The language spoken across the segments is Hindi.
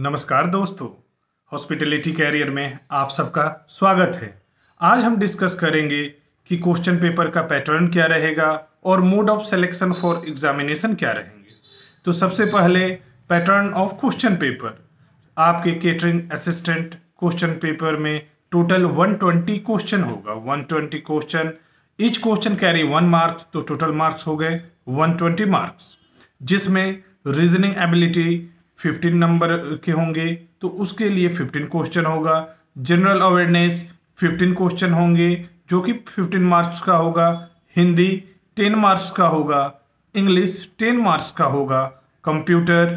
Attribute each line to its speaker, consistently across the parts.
Speaker 1: नमस्कार दोस्तों हॉस्पिटलिटी कैरियर में आप सबका स्वागत है आज हम डिस्कस करेंगे कि क्वेश्चन पेपर का पैटर्न क्या रहेगा और mode of selection for examination क्या रहेंगे तो सबसे पहले पैटर्न ऑफ क्वेश्चन पेपर आपके केटरिंग असिस्टेंट क्वेश्चन पेपर में टोटल 120 क्वेश्चन होगा 120 question each question carry one marks तो टोटल मार्क्स हो गए 120 मार्क्स जिसमें रीजनिंग एबिलिटी फिफ्टीन नंबर के होंगे तो उसके लिए फिफ्टीन क्वेश्चन होगा जनरल अवेयरनेस फिफ्टीन क्वेश्चन होंगे जो कि फिफ्टीन मार्क्स का होगा हिंदी टेन मार्क्स का होगा इंग्लिश टेन मार्क्स का होगा कंप्यूटर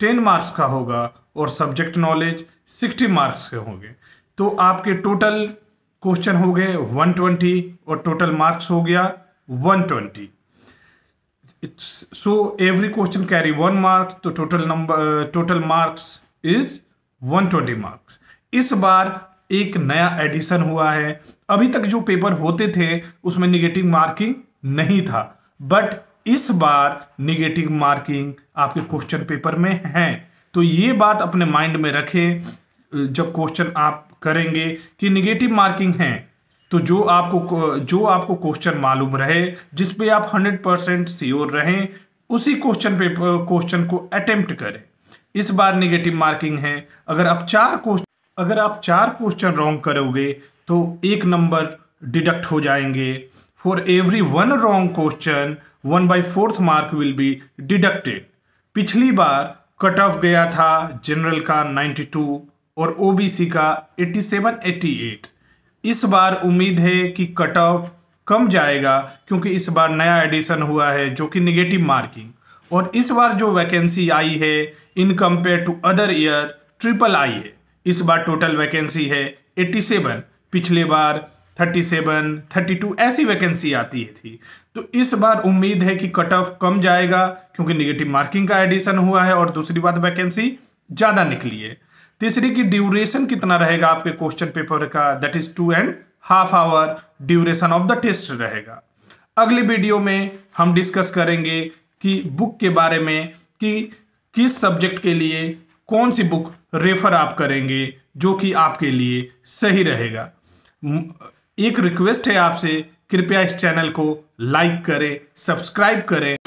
Speaker 1: टेन मार्क्स का होगा और सब्जेक्ट नॉलेज सिक्सटी मार्क्स के होंगे तो आपके टोटल क्वेश्चन हो गए वन ट्वेंटी और टोटल मार्क्स हो गया one twenty it's so every question carry one mark तो total number uh, total marks is 120 marks इस बार एक नया एडिशन हुआ है अभी तक जो पेपर होते थे उसमें निगेटिव मार्किंग नहीं था बट इस बार निगेटिव मार्किंग आपके क्वेश्चन पेपर में है तो ये बात अपने माइंड में रखें जब क्वेश्चन आप करेंगे कि निगेटिव मार्किंग है तो जो आपको जो आपको क्वेश्चन मालूम रहे जिस पे आप हंड्रेड परसेंट श्योर रहें उसी क्वेश्चन पे क्वेश्चन को अटेम्प्ट करें इस बार निगेटिव मार्किंग है अगर आप चार क्वेश्चन अगर आप चार क्वेश्चन रॉन्ग करोगे तो एक नंबर डिडक्ट हो जाएंगे for every one wrong question one by fourth mark will be deducted पिछली बार कट ऑफ गया था जनरल का 92 और ओबीसी का 87, 88 इस बार उम्मीद है कि कट ऑफ कम जाएगा क्योंकि इस बार नया एडिशन हुआ है जो कि निगेटिव मार्किंग और इस बार जो वैकेंसी आई है in compare to other year triple आई है इस बार टोटल वैकेंसी है 87 पिछले बार 37, 32 ऐसी वैकेंसी आती है थी तो इस बार उम्मीद है कि कट ऑफ कम जाएगा क्योंकि निगेटिव मार्किंग का एडिशन हुआ है और दूसरी बात वैकेंसी ज़्यादा निकली है तीसरी की ड्यूरेशन कितना रहेगा आपके क्वेश्चन पेपर का that is two and half hour duration of the test रहेगा अगली वीडियो में हम डिस्कस करेंगे कि बुक के बारे में कि किस सब्जेक्ट के लिए कौन सी बुक रेफर आप करेंगे जो कि आपके लिए सही रहेगा एक रिक्वेस्ट है आपसे कृपया इस चैनल को लाइक करें सब्सक्राइब करें